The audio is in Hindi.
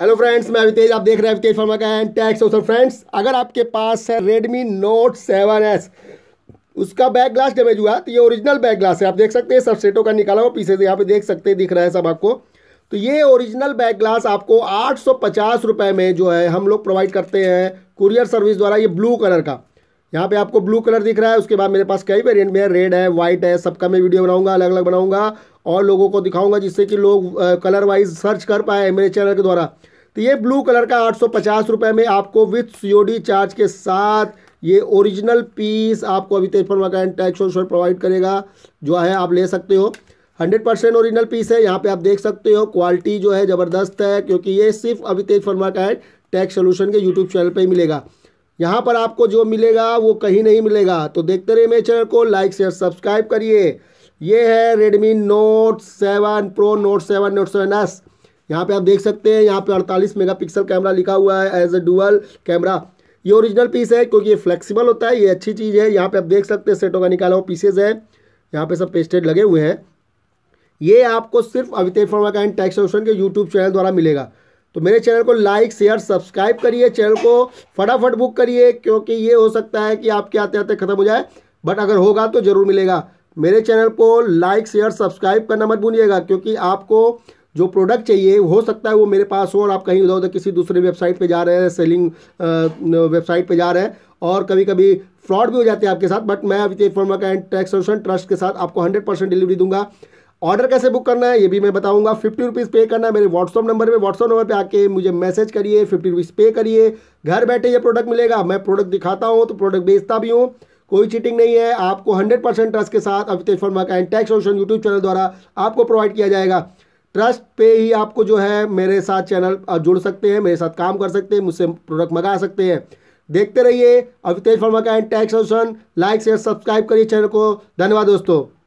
हेलो फ्रेंड्स मैं अवितेज आप देख रहे हैं अभितेज फर्मा का एंड टैक्स ऑफर फ्रेंड्स अगर आपके पास है रेडमी नोट सेवन एस उसका बैक ग्लास डैमेज हुआ तो ये ओरिजिनल बैक ग्लास है आप देख सकते हैं सबसेटों का निकाला हुआ पीछे से यहाँ पे देख सकते हैं दिख रहा है सब आपको तो ये ओरिजिनल बैक ग्लास आपको आठ सौ में जो है हम लोग प्रोवाइड करते हैं कुरियर सर्विस द्वारा ये ब्लू कलर का यहाँ पे आपको ब्लू कलर दिख रहा है उसके बाद मेरे पास कई वेरिएंट में रेड है वाइट है सबका मैं वीडियो बनाऊंगा अलग अलग बनाऊंगा और लोगों को दिखाऊंगा जिससे कि लोग कलर वाइज सर्च कर पाए मेरे चैनल के द्वारा तो ये ब्लू कलर का आठ सौ में आपको विथ सी चार्ज के साथ ये ओरिजिनल पीस आपको अभी तेज फर्मा का टैक्स और प्रोवाइड करेगा जो है आप ले सकते हो हंड्रेड परसेंट ओरिजिनल पीस है यहाँ पे आप देख सकते हो क्वालिटी जो है ज़बरदस्त है क्योंकि ये सिर्फ अभी तेज फर्मा का टैक्स सोल्यूशन के यूट्यूब चैनल पर ही मिलेगा यहाँ पर आपको जो मिलेगा वो कहीं नहीं मिलेगा तो देखते रहिए मेरे चैनल को लाइक शेयर सब्सक्राइब करिए ये है Redmi Note seven Pro Note seven Note seven S यहाँ पे आप देख सकते हैं यहाँ पे 48 मेगापिक्सल कैमरा लिखा हुआ है एज ए डुअल कैमरा ये ओरिजिनल पीस है क्योंकि ये फ्लेक्सिबल होता है ये अच्छी चीज़ है यहाँ पे आप देख सकते हैं सेटों का निकाला हुआ पीसेज है यहाँ पे सब पेस्टेड लगे हुए हैं ये आपको सिर्फ अवितेश फॉर्मा का एंड टैक्स के यूट्यूब चैनल द्वारा मिलेगा तो मेरे चैनल को लाइक शेयर सब्सक्राइब करिए चैनल को फटाफट बुक करिए क्योंकि ये हो सकता है कि आपके आते आते खत्म हो जाए बट अगर होगा तो ज़रूर मिलेगा मेरे चैनल को लाइक शेयर सब्सक्राइब करना मत भूलिएगा क्योंकि आपको जो प्रोडक्ट चाहिए हो सकता है वो मेरे पास हो और आप कहीं उधर उधर किसी दूसरे वेबसाइट पे जा रहे हैं सेलिंग वेबसाइट पे जा रहे हैं और कभी कभी फ्रॉड भी हो जाते हैं आपके साथ बट मैं अभी फॉर्मा तो का एंड टैक्स सोल्यूशन ट्रस्ट के साथ आपको हंड्रेड परसेंट डिलीवरी दूंगा ऑर्डर कैसे बुक करना है ये भी मैं बताऊंगा फिफ्टी रुपीज़ पे करना है मेरे व्हाट्सअप नंबर पे व्हाट्सअप नंबर पे आके मुझे मैसेज करिए फिफ्टी रुपीज़ पे करिए घर बैठे ये प्रोडक्ट मिलेगा मैं प्रोडक्ट दिखाता हूँ तो प्रोडक्ट बेचता भी हूँ कोई चीटिंग नहीं है आपको हंड्रेड परसेंट ट्रस्ट के साथ अवितेश फर्मा का and tax solution YouTube channel द्वारा आपको प्रोवाइड किया जाएगा ट्रस्ट पे ही आपको जो है मेरे साथ चैनल जुड़ सकते हैं मेरे साथ काम कर सकते हैं मुझसे प्रोडक्ट मंगा सकते हैं देखते रहिए अवितेश फर्मा का and tax solution like share subscribe करिए चैनल को धन्यवाद दोस्तों